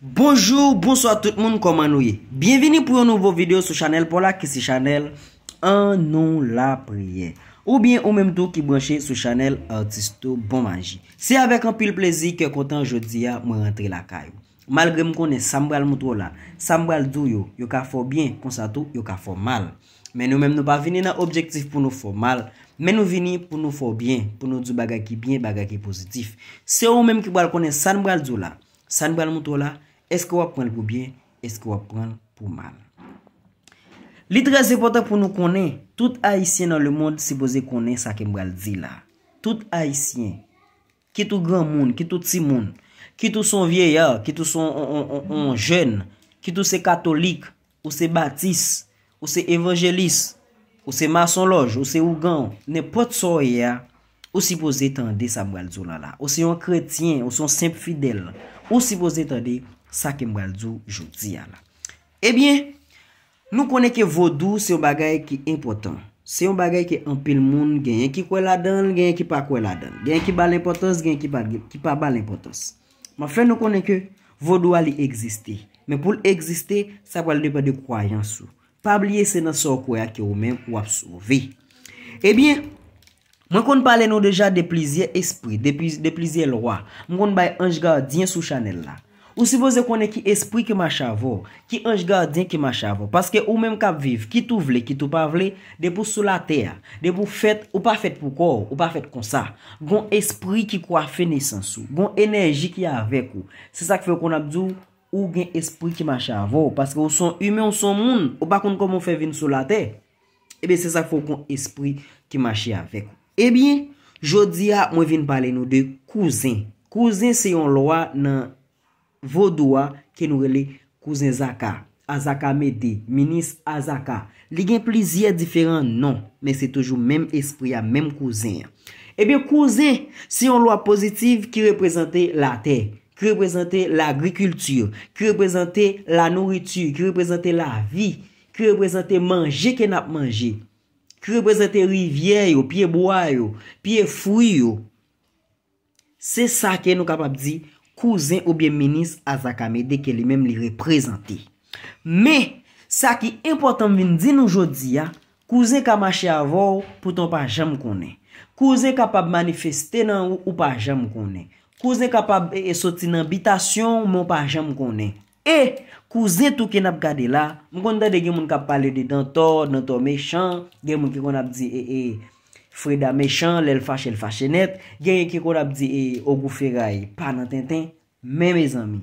Bonjou, bonsoit tout moun koman nou ye Bienveni pou yon nouvo video sou chanel Pou la ki si chanel An nou la priye Ou bien ou menm tou ki branche sou chanel Artisto Bonmanji Se avek an pil plezi ke kontan jodi ya Mwen rentre la kayo Malgre m konen sambral moutou la Sambral djou yo, yo ka fo bien Konsa tou, yo ka fo mal Men nou menm nou pa vini nan objektif pou nou fo mal Men nou vini pou nou fo bien Pou nou djou bagaki bien, bagaki pozitif Se ou menm ki bal konen sambral djou la Sambral moutou la Eske wap pran pou byen, eske wap pran pou mal. Li tre sepota pou nou konen, tout haisyen nan le moun sepose konen sa ke mwaldzi la. Tout haisyen, ki tou gran moun, ki tou ti moun, ki tou son vieyar, ki tou son jen, ki tou se katolik, ou se batis, ou se evanjelis, ou se masonloj, ou se ougan, ne pot soye ya, ou sepose tan de sa mwaldzi la la. Ou se yon kretyen, ou se yon semp fidel, ou sepose tan de... Sa ke mwal zou jout ziya la. Ebyen, nou konen ke vodou se yon bagay ki impotant. Se yon bagay ki anpil moun, gen yon ki kwe la dan, gen yon ki pa kwe la dan. Gen yon ki ba l'impotans, gen yon ki pa ba l'impotans. Mwa fe nou konen ke vodou ali egziste. Men pou l'egziste, sa kwa l'eve de kwayansou. Pa blye se nan sou kwaya ki ou men ou apsouvi. Ebyen, mwen konen pale nou deja de plizye espri, de plizye lwa. Mwen konen bay anj gwa diyen sou chanel la. Ou si voze konen ki espri ki mach avon, ki anj gardyen ki mach avon, paske ou menm kap viv, ki tou vle, ki tou pa vle, de pou sou la ter, de pou fèt ou pa fèt pou kor, ou pa fèt kon sa, kon espri ki kwa fè nesansou, kon enerji ki avèk ou, se sa ki fè kon abdou, ou kon espri ki mach avon, paske ou son humen, ou son moun, ou pa kon kon moun fè vin sou la ter, ebe eh se sa ki fè kon espri ki mach avèk ou. Ebyen, eh jodi ya mwen vin pale nou de kouzen. Kouzen se yon loa nan esprit, Vodoua ke nou rele kouzen zaka Azaka Mede, Minis Azaka Ligen plizi ya diferan? Non Men se toujou menm espri ya menm kouzen Ebyen kouzen Se yon lwa pozitiv ki reprezentè la te Ki reprezentè la agrikultur Ki reprezentè la nouritur Ki reprezentè la vi Ki reprezentè manje ke nap manje Ki reprezentè rivye yo Piye boya yo Piye fwi yo Se sa ke nou kapap di kouzen oubyen menis Azakame deke li mem li reprezenti. Me, sa ki important vin di nou jodi ya, kouzen ka mache avou pou ton pajam konen. Kouzen kapab manifeste nan ou pajam konen. Kouzen kapab esoti eh, eh, nan bitasyon moun pajam konen. E, kouzen tou ken ap gade la, mwen kondade gen moun kap pale de dantor, dantor mecham, gen moun ki kon ap di e eh, e e. Freda me chan, lèl fache, lèl fache net. Gyeye ki kou la bdi, e, ogou ferey, pa nan ten ten. Mè mè zanmi,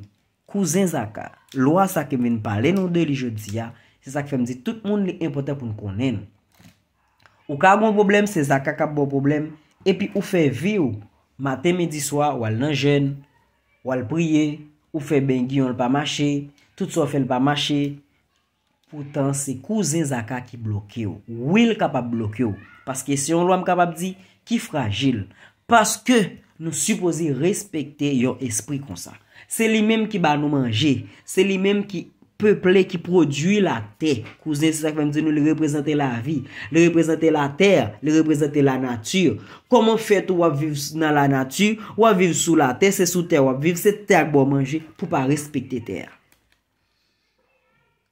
kouzen zaka, lwa sa ke mè n'pale nou de li jodi ya. Se sa ke fèm di, tout moun li impote pou n'konnen. Ou ka agon problem, se zaka ka bo problem. E pi ou fè vi ou, matè mediswa, ou al nan jen, ou al priye, ou fè bèngi yon l'pa mache, tout so fè l'pa mache. Poutan se kouzen zaka ki bloke ou, wil ka pa bloke ou. Paske se yon lwa m kapap di ki fragil. Paske nou suposi respekte yo espri kon sa. Se li menm ki ba nou manje. Se li menm ki peple ki prodwi la te. Kouze se sa kwenm di nou li reprezenter la vi. Li reprezenter la ter. Li reprezenter la natyur. Koman fet wap viv nan la natyur. Wap viv sou la te. Se sou ter wap viv. Se ter wap manje pou pa respekte ter.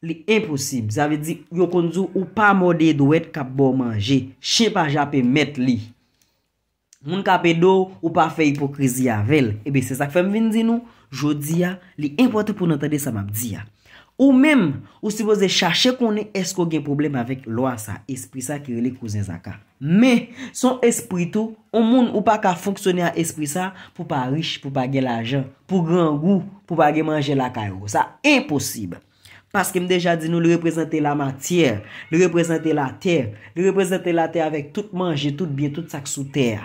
Li imposib. Zave di, yon konzou ou pa mode do wet kap bo manje. Che pa jape met li. Moun kape do ou pa fe hipokrizi yavel. Ebe eh se sak fem vin di nou. Jodi ya, li importe pou nantade sa map di ya. Ou mem, ou si voze chache konen esko gen problem avek lo a sa. Esprit sa ki rele kouzen zaka. Me, son espritou, ou moun ou pa ka fonksyone a esprit sa. Pou pa riche, pou pa gen la jan. Pou gran gou, pou pa gen manje la kayo. Sa imposib. Paske m deja di nou li reprezentè la matèr, li reprezentè la tèr, li reprezentè la tèr avèk tout manjè, tout biè, tout sak sou tèr.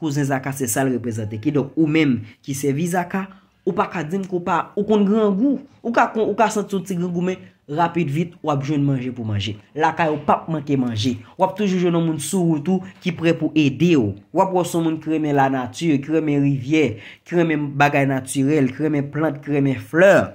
Kouzè zaka se sal reprezentè ki, do ou mèm ki se vi zaka, ou pa ka din kou pa, ou kon grand gou, ou ka senti sou ti grand gou men, rapit vit, wap joun manjè pou manjè. Laka ou pap manjè manjè, wap toujou joun ou moun sou ou tou ki pre pou edè ou. Wap woson moun kremen la natyre, kremen rivyè, kremen bagay naturel, kremen plant, kremen fleur.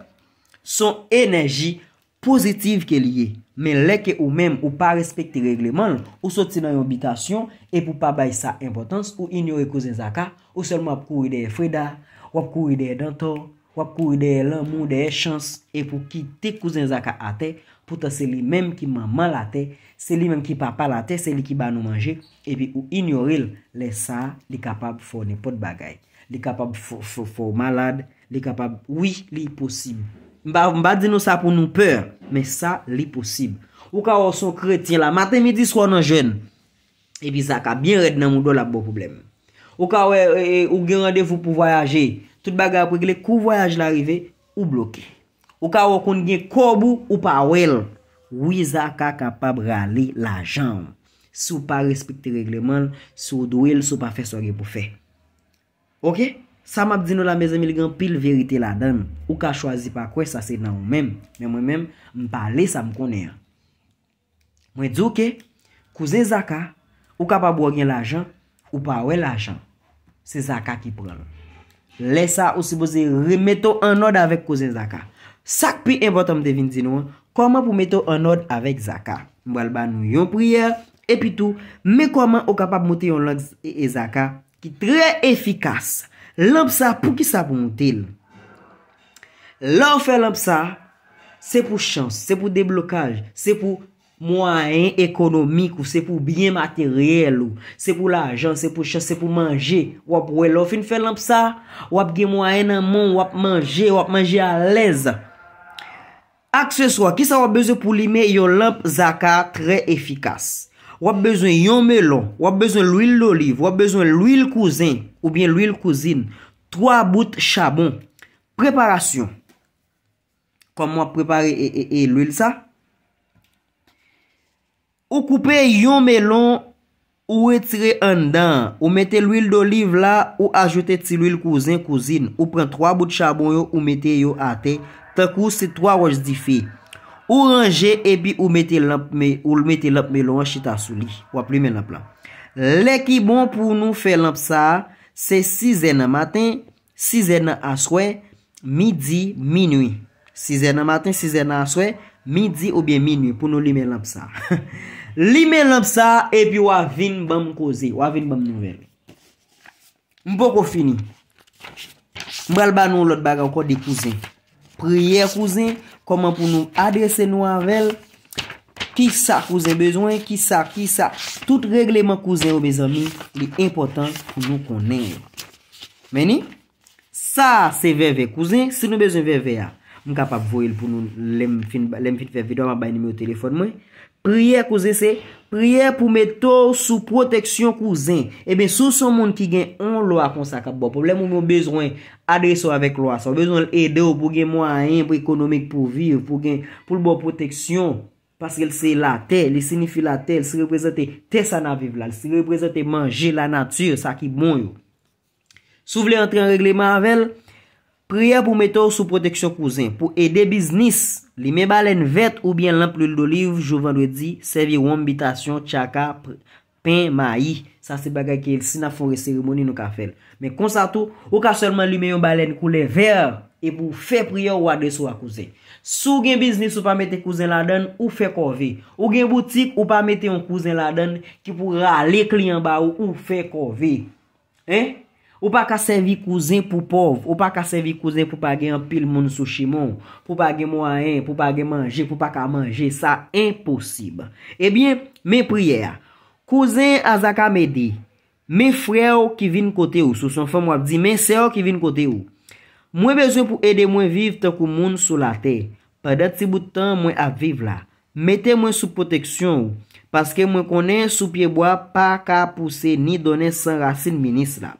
Son enerji pozitiv ke liye Men leke ou mem ou pa respekti regleman Ou soti nan yon bitasyon E pou pa bay sa impotans Ou ignore kouzen zaka Ou selm wap kou ide freda Wap kou ide dantor Wap kou ide lan moun de chans E pou ki te kouzen zaka ate Pouta se li mem ki man malate Se li mem ki pa palate Se li ki ba nou manje E pi ou ignoril le sa Li kapab founi pot bagay Li kapab foun malade Li kapab wili posibou Mba di nou sa pou nou peur, men sa li posib. Ou ka ou sou kretin la, maten midi sou anan jen, epi zaka, bin red nan mou do la bo problem. Ou ka e, e, ou gen radevou pou voyaje, tout baga apwe gile, kou voyaje la rive, ou bloke. Ou ka ou kon gen kobou, ou pa wèl, wèl zaka kapab rali la jan, sou pa respite regleman, sou do wèl, sou pa fè so gè pou fè. Ok? Sa map di nou la mezen mi ligan pil verite la dan. Ou ka chwazi pa kwe, sa se nan ou mem. Men mwen mem, mpa ale sa mkone ya. Mwen dzo ke, kouzen zaka, ou kapap bwa gen l'ajan, ou pa wè l'ajan. Se zaka ki pran. Lè sa, ou se boze, remeto an od avèk kouzen zaka. Sak pi en botan mde vin di nou, koman pou meto an od avèk zaka. Mwen bal ban nou yon prier, epi tou. Men koman ou kapap moti yon lòg e, e zaka ki tre efikas. Lamp sa pou ki sa pou moutil? Lamp fe lamp sa, se pou chans, se pou deblokaj, se pou mwayen ekonomik ou se pou biyen materyel ou se pou lajan, se pou chans, se pou manje. Wap wèl ofin fe lamp sa, wap gen mwayen nan moun, wap manje, wap manje a lez. Ak se so, ki sa wap bezo pou li me yo lamp zaka tre efikas? Wap bezon yon melon, wap bezon l'ouil l'oliv, wap bezon l'ouil kouzin ou bien l'ouil kouzin. Troa bout chabon. Preparasyon. Koman prepari l'ouil sa? Ou koupe yon melon ou etire andan. Ou mette l'ouil l'oliv la ou ajote ti l'ouil kouzin kouzin. Ou pren troa bout chabon yo ou mette yo ate. Takou se troa waj difi. Ou ranje ebi ou meti lamp me lou an chita sou li. Wap li men lamp la. Lè ki bon pou nou fè lamp sa. Se si zè na maten. Si zè na aswe. Midi minwi. Si zè na maten. Si zè na aswe. Midi ou bien minwi. Pou nou li men lamp sa. Li men lamp sa. Ebi wav vin bam kouze. Wav vin bam nou ver. Mpo kou fini. Mpral ban nou lot baga wakou di kouze. Priye kouze. Mpral ban nou lot baga wakou di kouze. Koman pou nou adese nou avèl? Ki sa kouzen bezwen? Ki sa, ki sa? Tout regleman kouzen ou bezon mi, li important pou nou konen. Meni? Sa se veve kouzen, se nou bezon veve ya. Mkapa pou il pou nou lem fit veve, do mba bay nime ou telefon mwen. Priye kouzen se, priye pou metor sou proteksyon kouzen, ebe eh sou son moun ki gen an lo a konsakat bo, pou lè moun moun bezwen adre so avèk lo a so, bezwen l'ede ou pou gen moun a en pou ekonomik pou vir, pou gen pou l'bo proteksyon, paske l se la tel, l se nifi la tel, l se reprezentè tes an aviv la, l se reprezentè manje la natyre, sa ki bon yo. Sou vle entren regleman avèl, priye pou mette ou sou proteksyon kouzen, pou ede biznis, li men balen vet ou bien lamp lul do liv, jouvan lwe di, sevi wambitasyon, tchaka, pen, mayi, sa se bagay ke el sinafon re seremoni nou ka fel. Men konsato, ou ka selman li men yon balen koule ver, e pou fe priye ou adeswa kouzen. Sou gen biznis ou pa mette kouzen la den, ou fe kove. Ou gen boutik ou pa mette yon kouzen la den, ki pou rale kliyan ba ou ou fe kove. En? Ou pa ka servi kouzen pou pov, ou pa ka servi kouzen pou page an pil moun sou shimon, pou page moun an, pou page manje, pou pa ka manje, sa imposib. Ebyen, eh men prier, kouzen azaka me de, men frew ki vin kote ou, sou son fèm wap di, men sew ki vin kote ou, mwen bezon pou ede mwen viv tan kou moun sou la te, padat si boutan mwen apviv la, mette mwen sou poteksyon ou, paske mwen konen sou pieboa pa ka puse ni donen san rasin minis la.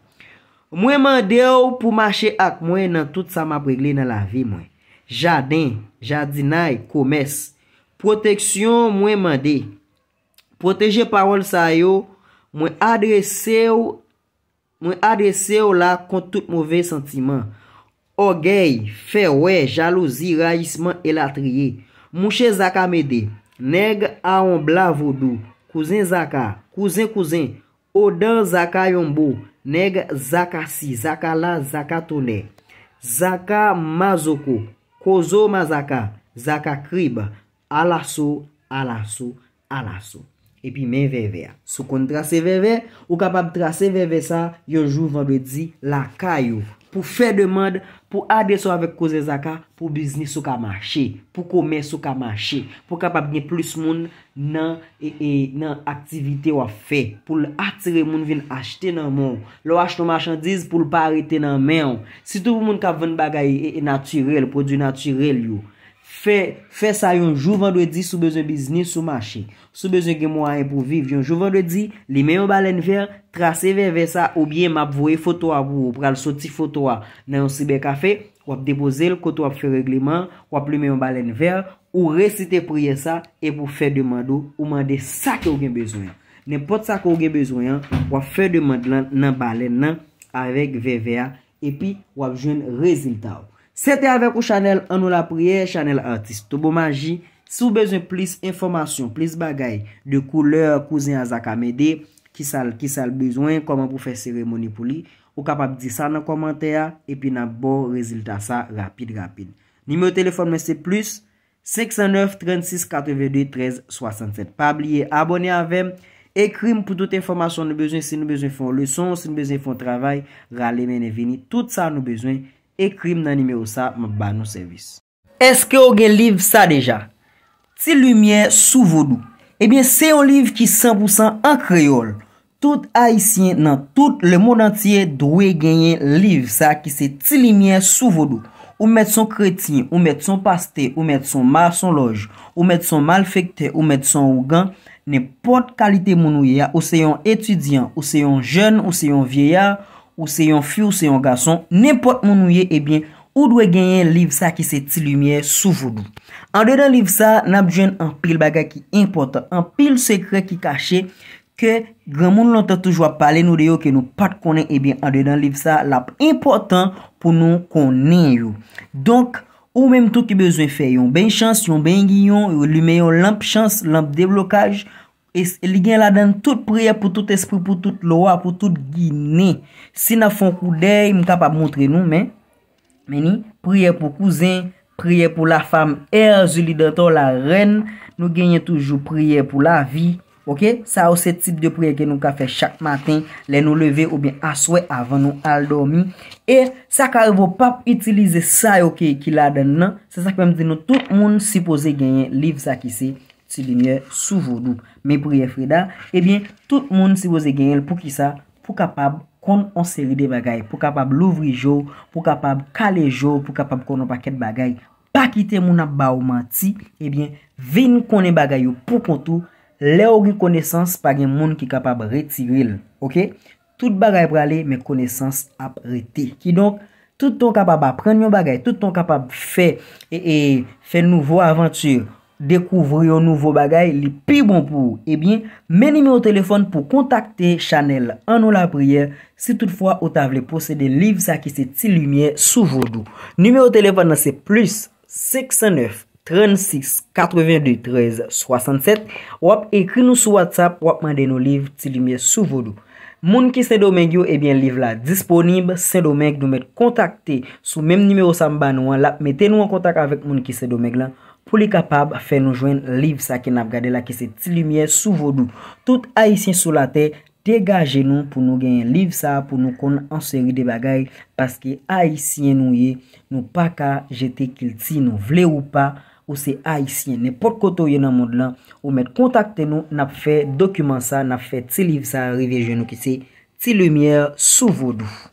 Mwen mande ou pou mache ak mwen nan tout sa mabregle nan la vi mwen. Jaden, jadinaj, koumes. Proteksyon mwen mande. Protege parol sa yo. Mwen adrese ou la kontout mouve sentiman. Ogey, fewe, jalouzi, rajisman, elatriye. Mwen che zaka mwede. Neg a on bla vodu. Kouzen zaka, kouzen kouzen. O dan zaka yon bou, neg zaka si, zaka la, zaka to ne, zaka ma zoko, kozo ma zaka, zaka krib, ala sou, ala sou, ala sou. E pi men veve ya, sou kon trase veve, ou kapab trase veve sa, yojou van dwe di laka yon bou. pou fè demande, pou ade sou avèk kouze zaka, pou biznis sou ka mache, pou kome sou ka mache, pou kapap nye plus moun nan e, e, aktivite wafè, pou l atire moun vin achte nan moun, lou achte marchandiz pou l parite nan men, sitou pou moun kap ven bagay e, e naturel, prodou naturel yo, Fè sa yon jou vendredi sou bezon biznis ou machi. Sou bezon gen mwa e pou viv. Yon jou vendredi, li men yon balen ver, trase ver ver sa ou bie map vou e foto a vou, ou pral soti foto a nan yon sibe kafe, wap depoze l koto wap fè regliman, wap li men yon balen ver, ou resite priye sa, e pou fè demando ou mande sa ke ou gen bezoyan. Nen pot sa ke ou gen bezoyan, wap fè demando nan balen nan, avek ver ver, epi wap joun rezintav. Se te avek ou chanel anou la priye, chanel artist, tobo maji. Se ou bezwen plis informasyon, plis bagay, de koule, kouzen ya zakamede, ki sal bezwen, koman pou fè seremoni pou li, ou kapab di sa nan komantè ya, epi nan bon rezultat sa, rapide, rapide. Nime ou telefon mese plus, 609 36 82 13 67. Pa abliye abonye avem, ekrim pou tout informasyon nou bezwen, se nou bezwen fon lèson, se nou bezwen fon travay, ralé menè vini, tout sa nou bezwen. Ekri m nanime ou sa m ban nou servis. Eske ou gen liv sa deja? Ti Lumier Sou Vodou. Ebyen se yon liv ki 100% an kreol. Tout aisyen nan tout le moun antye dwe genyen liv sa ki se Ti Lumier Sou Vodou. Ou met son kretin, ou met son paste, ou met son mason loj, ou met son malfekte, ou met son ougan. Ne pot kalite moun ou ye ya. Ou se yon etudyan, ou se yon jen, ou se yon vieyar. Ou se yon fi ou se yon gason, n'importe moun nou ye, ebyen, eh ou dwe genyen liv sa ki se ti lumiye sou foudou. An redan liv sa, nab jwen an pil baga ki impotant, an pil sekre ki kache, ke gwen moun lontan toujwa pale nou deyo ke nou pat konen, eh ebyen, an redan liv sa, lap impotant pou nou konen yo. Donk, ou menm tou ki bezwen fe, yon ben chans, yon ben giyon, yon lumeyon lamp chans, lamp deblokaj, Li gen la den tout priye pou tout espri, pou tout lowa, pou tout gine. Si na fon koudey, mwen ka pa mwontre nou men. Meni, priye pou kouzen, priye pou la fam, er zili de to la ren, nou genye toujou priye pou la vi. Ok, sa ou se tip de priye gen nou ka fe chak maten, le nou leve ou bien aswe avan nou al dormi. E sa ka evo pap itilize sa yo ke ki la den nan, sa sa ki memde nou tout moun sipose genye liv sa ki se. si denye souvoudou. Me pou ye freda, ebyen, tout moun si wose genyel pou ki sa, pou kapab kon anseri de bagay, pou kapab louvri jou, pou kapab kale jou, pou kapab kon opaket bagay, pa kite moun ap ba ou manti, ebyen, veni konen bagay yo pou kontou, le ou gwen konesans pag en moun ki kapab reti wil. Ok? Tout bagay prale, men konesans ap reti. Ki don, tout ton kapab ap prennyon bagay, tout ton kapab fe, e, e, fe nouvo aventur, Dekouvryon nou vo bagay li pi bon pou eh ou. Ebyen, men nime ou telefon pou kontakte Chanel anou la prier. Si toutfwa ou table posede liv sa ki se ti lumiye sou vodu. Nime ou telefon nan se plus 609 36 82 13 67. Wap ekri nou sou WhatsApp wap mande nou liv ti lumiye sou vodu. Moun ki se domengyo ebyen liv la disponib. Moun ki se domengyo se domengyo nou met kontakte sou mèm nime ou samba nou an lap. Meten nou an kontak avèk moun ki se domengyo la. pou li kapab a fe nou jwen liv sa ki nap gade la ki se ti lumiye sou vodou. Tout aisyen sou la te, degaje nou pou nou genye liv sa, pou nou kon anseri de bagay, paske aisyen nou ye, nou pa ka jete kil ti nou vle ou pa, ou se aisyen, nepot koto ye nan moun lan, ou met kontakte nou, nap fe dokumen sa, nap fe ti liv sa, revye jwen nou ki se ti lumiye sou vodou.